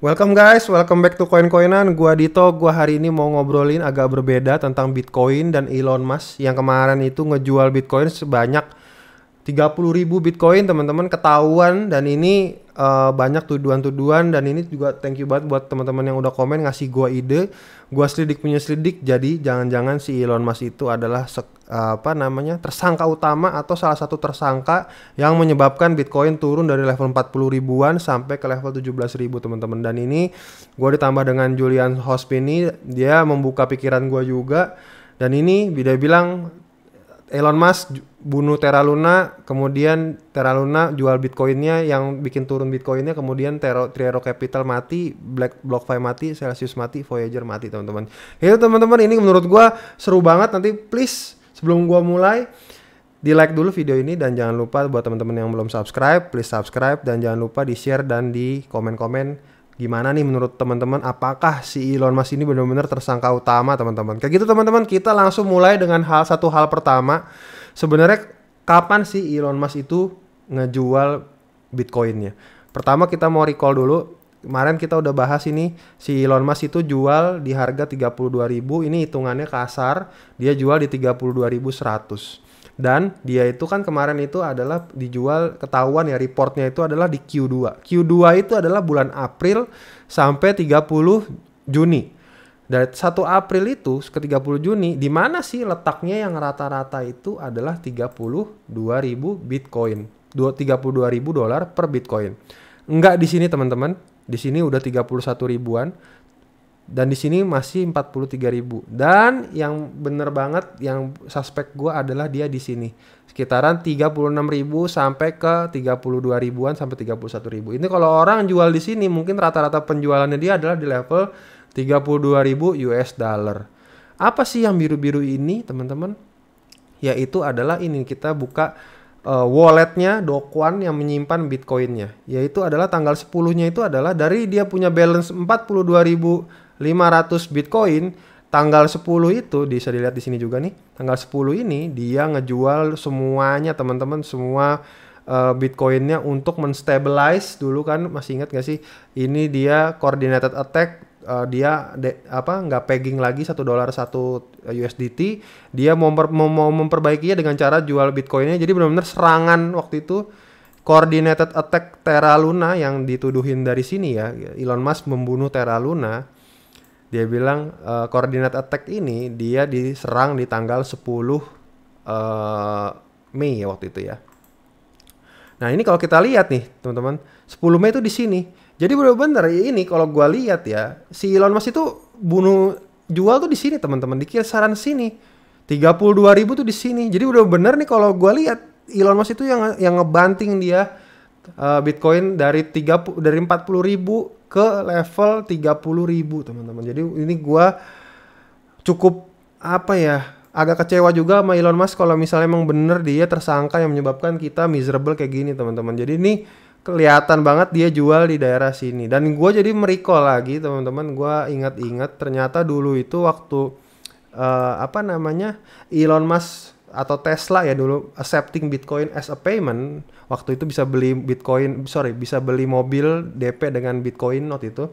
Welcome guys, welcome back to Coin Coinan. Gua Dito, gua hari ini mau ngobrolin agak berbeda tentang Bitcoin dan Elon Musk yang kemarin itu ngejual Bitcoin sebanyak 30 ribu Bitcoin teman-teman ketahuan dan ini uh, banyak tuduhan-tuduhan dan ini juga thank you banget buat teman-teman yang udah komen ngasih gua ide gua selidik punya selidik jadi jangan-jangan si Elon Musk itu adalah uh, apa namanya tersangka utama atau salah satu tersangka yang menyebabkan Bitcoin turun dari level 40 ribuan sampai ke level 17 ribu teman-teman dan ini gua ditambah dengan Julian Hospini dia membuka pikiran gua juga dan ini dia bilang Elon Musk bunuh Terra Luna, kemudian Terra Luna jual Bitcoinnya yang bikin turun Bitcoinnya, kemudian Tero, Triero Capital mati, Black BlockFi mati, Celsius mati, Voyager mati teman-teman. Ya teman-teman ini menurut gue seru banget nanti please sebelum gue mulai di like dulu video ini dan jangan lupa buat teman-teman yang belum subscribe please subscribe dan jangan lupa di share dan di komen-komen gimana nih menurut teman-teman apakah si Elon Musk ini benar-benar tersangka utama teman-teman kayak gitu teman-teman kita langsung mulai dengan hal satu hal pertama sebenarnya kapan si Elon Musk itu ngejual Bitcoinnya pertama kita mau recall dulu kemarin kita udah bahas ini si Elon Musk itu jual di harga 32.000 ini hitungannya kasar dia jual di 32.100 dan dia itu kan kemarin itu adalah dijual ketahuan ya reportnya itu adalah di Q2. Q2 itu adalah bulan April sampai 30 Juni. Dari 1 April itu ke 30 Juni, di mana sih letaknya yang rata-rata itu adalah 32.000 Bitcoin. 32.000 dolar per Bitcoin. Enggak di sini teman-teman, di sini udah 31 ribuan dan di sini masih 43.000 dan yang bener banget yang suspek gue adalah dia di sini sekitaran 36.000 sampai ke 32000 ribuan sampai 31.000 ini kalau orang jual di sini mungkin rata-rata penjualannya dia adalah di level 32.000 US dollar apa sih yang biru-biru ini teman-teman yaitu adalah ini kita buka uh, walletnya Dokuan yang menyimpan bitcoinnya yaitu adalah tanggal 10 nya itu adalah dari dia punya balance 42.000 500 Bitcoin tanggal 10 itu bisa dilihat di sini juga nih. Tanggal 10 ini dia ngejual semuanya teman-teman semua uh, Bitcoinnya untuk menstabilize dulu kan masih ingat gak sih ini dia coordinated attack uh, dia de, apa nggak pegging lagi satu dolar satu eh, USDT dia mau, memper, mau memperbaikinya dengan cara jual Bitcoinnya jadi benar-benar serangan waktu itu coordinated attack Terra Luna yang dituduhin dari sini ya Elon Musk membunuh Terra Luna dia bilang uh, koordinat attack ini dia diserang di tanggal 10 uh, eh, Mei ya waktu itu ya. Nah ini kalau kita lihat nih teman-teman, 10 Mei itu di sini. Jadi benar-benar ini kalau gue lihat ya, si Elon Musk itu bunuh jual tuh di sini teman-teman di kisaran sini. 32 ribu tuh di sini. Jadi udah bener nih kalau gue lihat Elon Musk itu yang yang ngebanting dia uh, Bitcoin dari 30 dari 40 ribu ke level puluh ribu teman-teman. Jadi ini gua cukup apa ya agak kecewa juga sama Elon Musk kalau misalnya emang bener dia tersangka yang menyebabkan kita miserable kayak gini teman-teman. Jadi ini kelihatan banget dia jual di daerah sini dan gue jadi meriko lagi teman-teman gue ingat-ingat ternyata dulu itu waktu uh, apa namanya Elon Musk atau Tesla ya dulu accepting Bitcoin as a payment waktu itu bisa beli Bitcoin sorry bisa beli mobil DP dengan Bitcoin waktu itu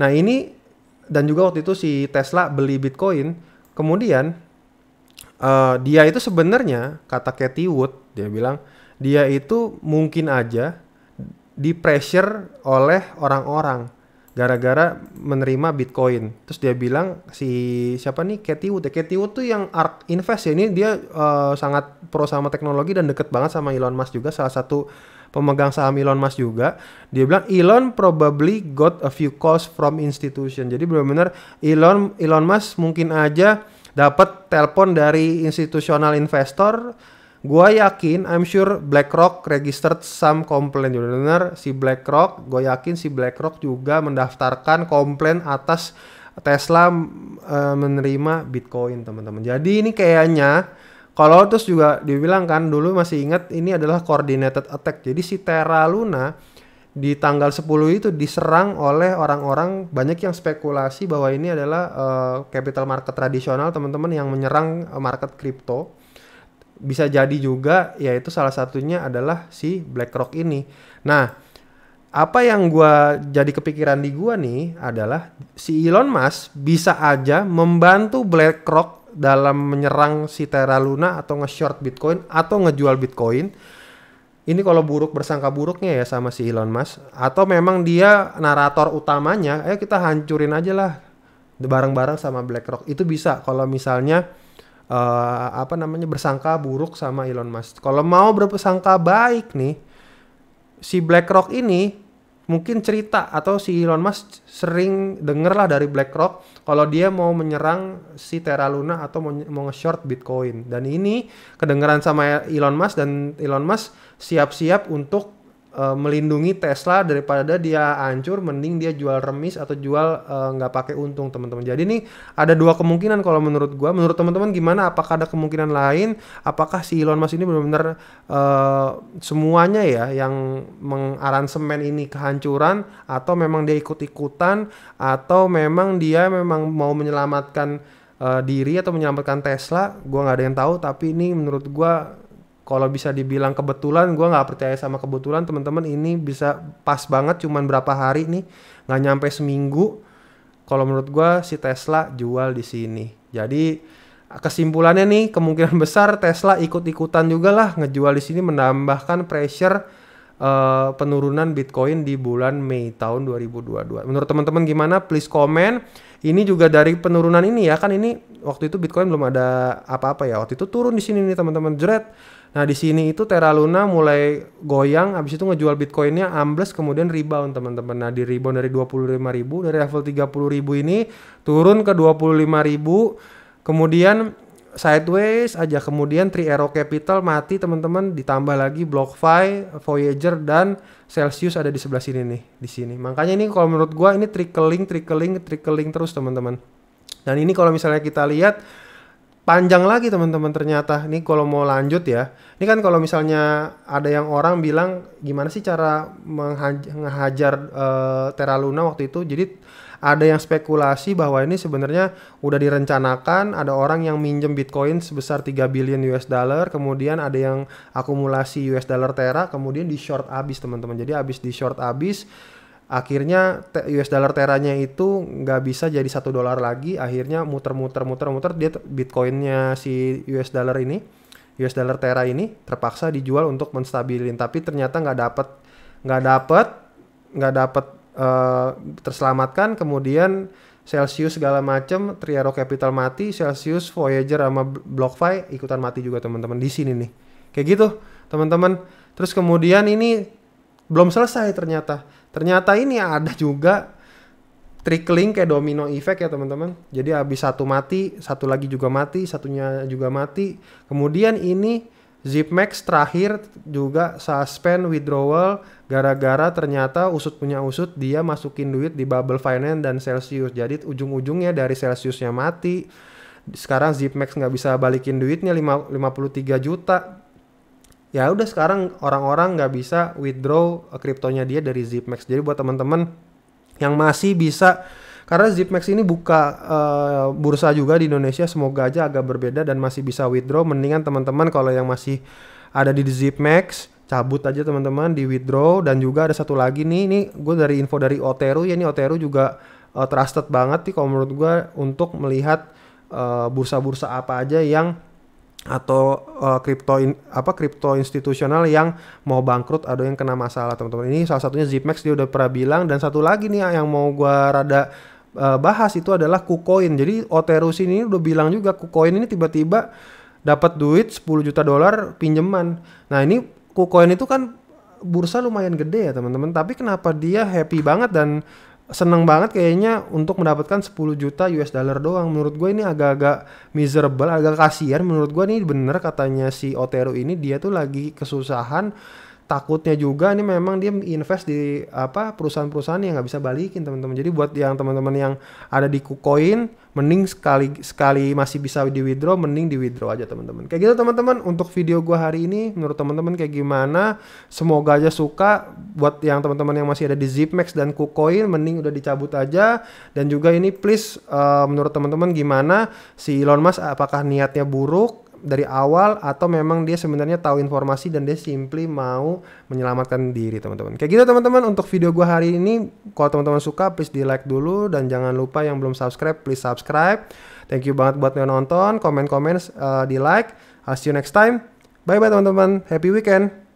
nah ini dan juga waktu itu si Tesla beli Bitcoin kemudian uh, dia itu sebenarnya kata Cathy Wood dia bilang dia itu mungkin aja di pressure oleh orang-orang gara-gara menerima Bitcoin. Terus dia bilang si siapa nih Katie Wood. Ya, Katie Wood tuh yang ARK Invest ya. Ini dia uh, sangat pro sama teknologi dan deket banget sama Elon Musk juga. Salah satu pemegang saham Elon Musk juga. Dia bilang Elon probably got a few calls from institution. Jadi benar-benar Elon Elon Musk mungkin aja dapat telepon dari institutional investor Gua yakin, I'm sure BlackRock registered some complaint. Udah dengar si BlackRock, gue yakin si BlackRock juga mendaftarkan komplain atas Tesla uh, menerima Bitcoin, teman-teman. Jadi ini kayaknya kalau terus juga dibilang kan dulu masih ingat ini adalah coordinated attack. Jadi si Terra Luna di tanggal 10 itu diserang oleh orang-orang banyak yang spekulasi bahwa ini adalah uh, capital market tradisional teman-teman yang menyerang eh, market crypto bisa jadi juga yaitu salah satunya adalah si BlackRock ini. Nah, apa yang gua jadi kepikiran di gua nih adalah si Elon Musk bisa aja membantu BlackRock dalam menyerang si Terra Luna atau nge-short Bitcoin atau ngejual Bitcoin. Ini kalau buruk bersangka buruknya ya sama si Elon Musk atau memang dia narator utamanya, ayo kita hancurin aja lah bareng-bareng sama BlackRock. Itu bisa kalau misalnya uh, apa namanya bersangka buruk sama Elon Musk. Kalau mau berpesangka baik nih, si BlackRock ini mungkin cerita atau si Elon Musk sering denger lah dari BlackRock kalau dia mau menyerang si Terra Luna atau mau, mau nge-short Bitcoin. Dan ini kedengeran sama Elon Musk dan Elon Musk siap-siap untuk uh, melindungi Tesla daripada dia hancur mending dia jual remis atau jual eh, nggak uh, pakai untung teman-teman. Jadi nih ada dua kemungkinan kalau menurut gua. Menurut teman-teman gimana? Apakah ada kemungkinan lain? Apakah si Elon Musk ini benar-benar uh, semuanya ya yang mengaransemen ini kehancuran atau memang dia ikut-ikutan atau memang dia memang mau menyelamatkan uh, diri atau menyelamatkan Tesla? Gua nggak ada yang tahu tapi ini menurut gue kalau bisa dibilang kebetulan gue nggak percaya sama kebetulan teman-teman ini bisa pas banget cuman berapa hari nih nggak nyampe seminggu kalau menurut gue si Tesla jual di sini jadi kesimpulannya nih kemungkinan besar Tesla ikut-ikutan juga lah ngejual di sini menambahkan pressure uh, penurunan Bitcoin di bulan Mei tahun 2022 menurut teman-teman gimana please komen ini juga dari penurunan ini ya kan ini waktu itu Bitcoin belum ada apa-apa ya waktu itu turun di sini nih teman-teman jeret Nah di sini itu Terra Luna mulai goyang, habis itu ngejual Bitcoinnya ambles kemudian rebound teman-teman. Nah di rebound dari 25 ribu, dari level 30 ribu ini turun ke 25 ribu, kemudian sideways aja, kemudian Triero Capital mati teman-teman, ditambah lagi BlockFi, Voyager dan Celsius ada di sebelah sini nih, di sini. Makanya ini kalau menurut gua ini trickling, trickling, trickling terus teman-teman. Dan ini kalau misalnya kita lihat panjang lagi teman-teman ternyata. Ini kalau mau lanjut ya. Ini kan kalau misalnya ada yang orang bilang gimana sih cara menghajar uh, eh, Terra Luna waktu itu. Jadi ada yang spekulasi bahwa ini sebenarnya udah direncanakan, ada orang yang minjem Bitcoin sebesar 3 billion US dollar, kemudian ada yang akumulasi US dollar Terra, kemudian di short abis teman-teman. Jadi abis di short abis akhirnya US dollar teranya itu nggak bisa jadi satu dolar lagi akhirnya muter-muter muter-muter dia bitcoinnya si US dollar ini US dollar tera ini terpaksa dijual untuk menstabilin tapi ternyata nggak dapat nggak dapat nggak dapat uh, eh, terselamatkan kemudian Celsius segala macam Triero Capital mati Celsius Voyager sama BlockFi ikutan mati juga teman-teman di sini nih kayak gitu teman-teman terus kemudian ini belum selesai ternyata Ternyata ini ada juga trickling kayak domino effect ya teman-teman. Jadi habis satu mati, satu lagi juga mati, satunya juga mati. Kemudian ini Zipmax terakhir juga suspend withdrawal gara-gara ternyata usut punya usut dia masukin duit di Bubble Finance dan Celsius. Jadi ujung-ujungnya dari Celsiusnya mati. Sekarang Zipmax nggak bisa balikin duitnya 53 juta ya udah sekarang orang-orang nggak bisa withdraw eh, kriptonya dia dari Zipmax. Jadi buat teman-teman yang masih bisa karena Zipmax ini buka uh, bursa juga di Indonesia, semoga aja agak berbeda dan masih bisa withdraw. Mendingan teman-teman kalau yang masih ada di Zipmax cabut aja teman-teman di withdraw dan juga ada satu lagi nih ini gue dari info dari Otero ya ini Otero juga uh, trusted banget sih kalau menurut gue untuk melihat bursa-bursa uh, bursa -bursa apa aja yang atau eh, kripto uh, in, apa kripto institusional yang mau bangkrut ada yang kena masalah teman-teman ini salah satunya Zipmax dia udah pernah bilang dan satu lagi nih yang mau gua rada uh, bahas itu adalah KuCoin jadi Oterus ini udah bilang juga KuCoin ini tiba-tiba dapat duit 10 juta dolar pinjaman nah ini KuCoin itu kan bursa lumayan gede ya teman-teman tapi kenapa dia happy banget dan seneng banget kayaknya untuk mendapatkan 10 juta US dollar doang. Menurut gue ini agak-agak miserable, agak kasihan. Menurut gue ini bener katanya si Otero ini dia tuh lagi kesusahan. Takutnya juga ini memang dia invest di apa perusahaan-perusahaan yang nggak bisa balikin teman-teman. Jadi buat yang teman-teman yang ada di KuCoin mending sekali sekali masih bisa di withdraw mending di withdraw aja teman-teman kayak gitu teman-teman untuk video gua hari ini menurut teman-teman kayak gimana semoga aja suka buat yang teman-teman yang masih ada di Zipmax dan KuCoin mending udah dicabut aja dan juga ini please uh, menurut teman-teman gimana si Elon Musk apakah niatnya buruk dari awal atau memang dia sebenarnya tahu informasi dan dia simply mau menyelamatkan diri teman-teman. Kayak gitu teman-teman untuk video gua hari ini kalau teman-teman suka please di like dulu dan jangan lupa yang belum subscribe please subscribe. Thank you banget buat yang nonton, komen-komen uh, eh, di like. I'll see you next time. Bye bye teman-teman. Happy weekend.